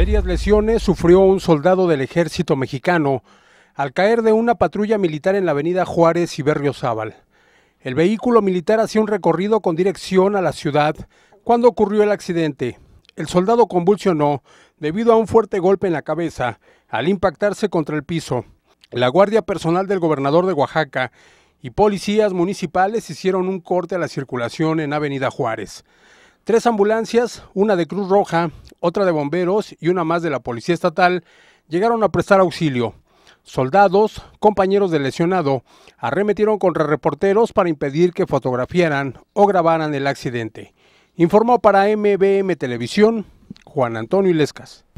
Serias lesiones sufrió un soldado del ejército mexicano al caer de una patrulla militar en la avenida Juárez y Zaval. El vehículo militar hacía un recorrido con dirección a la ciudad cuando ocurrió el accidente. El soldado convulsionó debido a un fuerte golpe en la cabeza al impactarse contra el piso. La guardia personal del gobernador de Oaxaca y policías municipales hicieron un corte a la circulación en Avenida Juárez. Tres ambulancias, una de Cruz Roja, otra de bomberos y una más de la Policía Estatal llegaron a prestar auxilio. Soldados, compañeros del lesionado, arremetieron contra reporteros para impedir que fotografiaran o grabaran el accidente. Informó para MBM Televisión Juan Antonio Ilescas.